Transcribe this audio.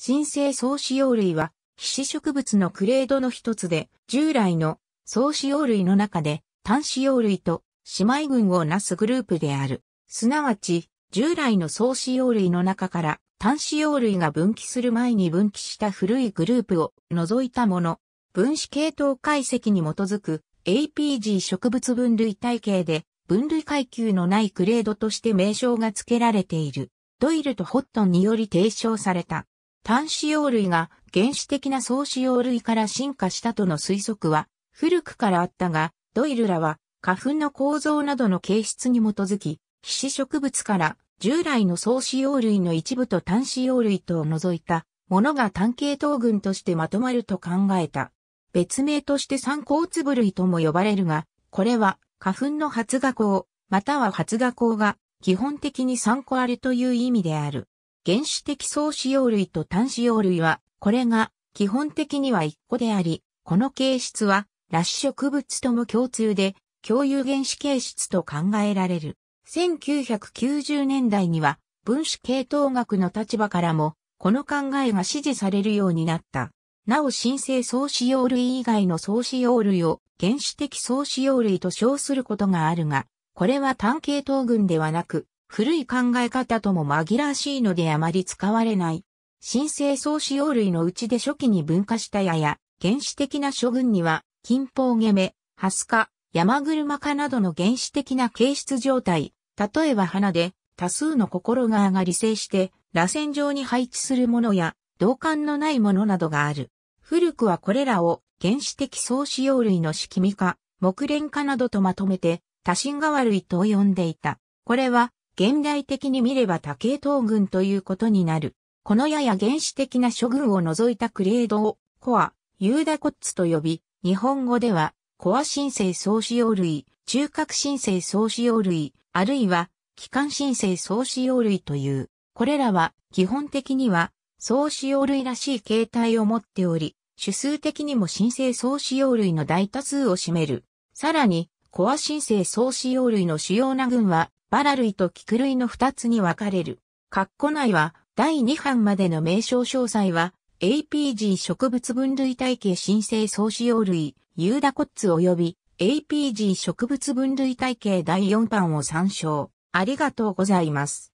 新生総使用類は、皮脂植物のクレードの一つで、従来の総使用類の中で、単使用類と姉妹群をなすグループである。すなわち、従来の総使用類の中から、単使用類が分岐する前に分岐した古いグループを除いたもの。分子系統解析に基づく APG 植物分類体系で分類階級のないクレードとして名称が付けられている。ドイルとホットンにより提唱された単子葉類が原始的な総子葉類から進化したとの推測は古くからあったが、ドイルらは花粉の構造などの形質に基づき、皮脂植物から従来の総子葉類の一部と単子葉類とを除いたものが単系統群としてまとまると考えた。別名として三光粒類とも呼ばれるが、これは花粉の発芽孔、または発芽孔が基本的に3個あるという意味である。原始的総使用類と単使用類は、これが基本的には一個であり、この形質は、ラッシュ植物とも共通で、共有原子形質と考えられる。1990年代には、分子系統学の立場からも、この考えが支持されるようになった。なお新生総使用類以外の総使用類を原始的総使用類と称することがあるが、これは単系統群ではなく、古い考え方とも紛らわしいのであまり使われない。新生総使用類のうちで初期に分化したやや、原始的な諸群には、金峰ゲメ、ハスカ、山車科などの原始的な形質状態、例えば花で、多数の心が上がり性して、螺旋状に配置するものや、同感のないものなどがある。古くはこれらを原始的総使用類の仕組み化、木蓮化などとまとめて、多神悪いと呼んでいた。これは現代的に見れば多系統群ということになる。このやや原始的な諸群を除いたクレードを、コア、ユーダコッツと呼び、日本語では、コア申請総使用類、中核申請総使用類、あるいは、機関申請総使用類という。これらは、基本的には、総使用類らしい形態を持っており、種数的にも申請総使用類の大多数を占める。さらに、コア新生総使用類の主要な群は、バラ類と菊類の二つに分かれる。括弧内は、第2版までの名称詳細は、APG 植物分類体系新生総使用類、ユーダコッツ及び APG 植物分類体系第4版を参照。ありがとうございます。